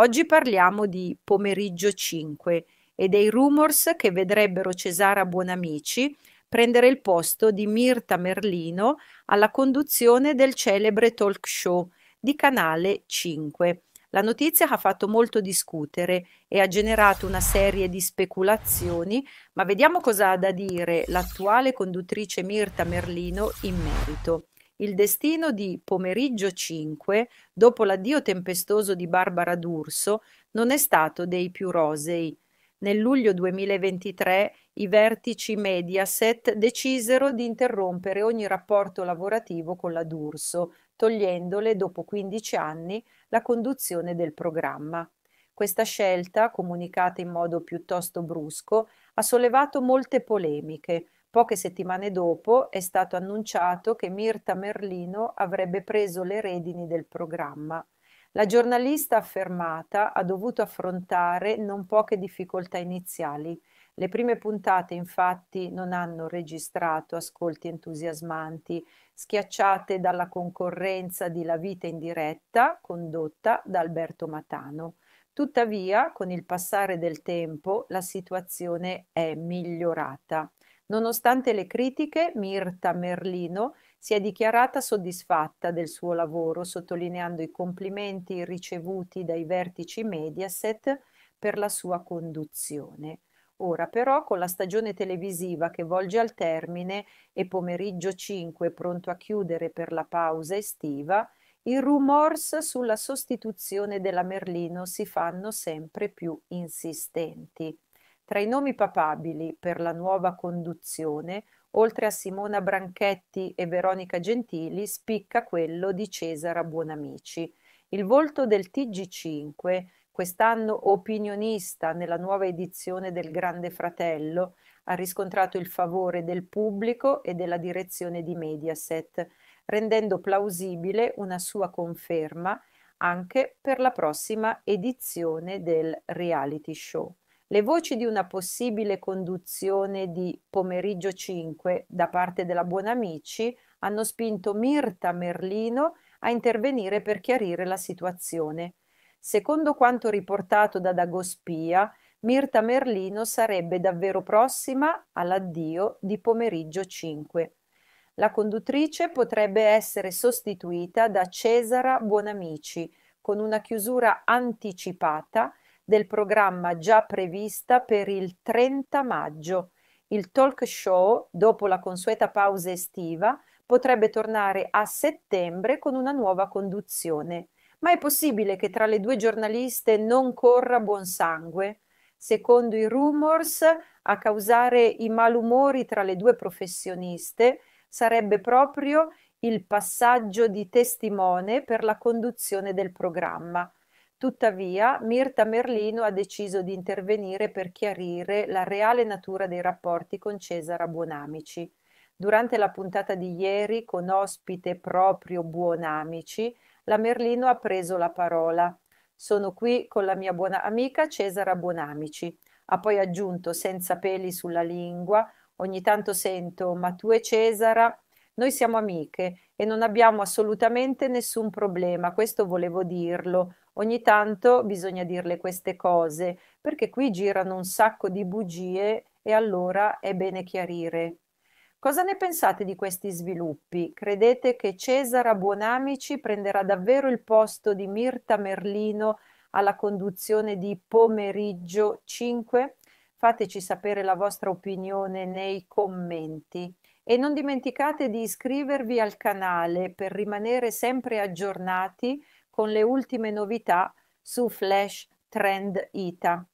Oggi parliamo di Pomeriggio 5 e dei rumors che vedrebbero Cesara Buonamici prendere il posto di Mirta Merlino alla conduzione del celebre talk show di Canale 5. La notizia ha fatto molto discutere e ha generato una serie di speculazioni, ma vediamo cosa ha da dire l'attuale conduttrice Mirta Merlino in merito il destino di Pomeriggio 5, dopo l'addio tempestoso di Barbara D'Urso, non è stato dei più rosei. Nel luglio 2023 i vertici Mediaset decisero di interrompere ogni rapporto lavorativo con la D'Urso, togliendole, dopo 15 anni, la conduzione del programma. Questa scelta, comunicata in modo piuttosto brusco, ha sollevato molte polemiche, Poche settimane dopo è stato annunciato che Mirta Merlino avrebbe preso le redini del programma. La giornalista affermata ha dovuto affrontare non poche difficoltà iniziali. Le prime puntate infatti non hanno registrato ascolti entusiasmanti, schiacciate dalla concorrenza di La vita in diretta condotta da Alberto Matano. Tuttavia, con il passare del tempo, la situazione è migliorata. Nonostante le critiche, Mirta Merlino si è dichiarata soddisfatta del suo lavoro, sottolineando i complimenti ricevuti dai vertici Mediaset per la sua conduzione. Ora però con la stagione televisiva che volge al termine e pomeriggio 5 pronto a chiudere per la pausa estiva, i rumors sulla sostituzione della Merlino si fanno sempre più insistenti. Tra i nomi papabili per la nuova conduzione, oltre a Simona Branchetti e Veronica Gentili, spicca quello di Cesara Buonamici. Il volto del TG5, quest'anno opinionista nella nuova edizione del Grande Fratello, ha riscontrato il favore del pubblico e della direzione di Mediaset, rendendo plausibile una sua conferma anche per la prossima edizione del reality show. Le voci di una possibile conduzione di Pomeriggio 5 da parte della Buonamici hanno spinto Mirta Merlino a intervenire per chiarire la situazione. Secondo quanto riportato da Dagospia, Mirta Merlino sarebbe davvero prossima all'addio di pomeriggio 5. La conduttrice potrebbe essere sostituita da Cesara Buonamici con una chiusura anticipata del programma già prevista per il 30 maggio. Il talk show, dopo la consueta pausa estiva, potrebbe tornare a settembre con una nuova conduzione. Ma è possibile che tra le due giornaliste non corra buon sangue? Secondo i rumors, a causare i malumori tra le due professioniste sarebbe proprio il passaggio di testimone per la conduzione del programma. Tuttavia, Mirta Merlino ha deciso di intervenire per chiarire la reale natura dei rapporti con Cesara Buonamici. Durante la puntata di ieri, con ospite proprio Buonamici, la Merlino ha preso la parola. Sono qui con la mia buona amica Cesara Buonamici. Ha poi aggiunto, senza peli sulla lingua, ogni tanto sento, ma tu e Cesara noi siamo amiche e non abbiamo assolutamente nessun problema, questo volevo dirlo. Ogni tanto bisogna dirle queste cose, perché qui girano un sacco di bugie e allora è bene chiarire. Cosa ne pensate di questi sviluppi? Credete che Cesara Buonamici prenderà davvero il posto di Mirta Merlino alla conduzione di Pomeriggio 5? Fateci sapere la vostra opinione nei commenti e non dimenticate di iscrivervi al canale per rimanere sempre aggiornati con le ultime novità su Flash Trend ITA.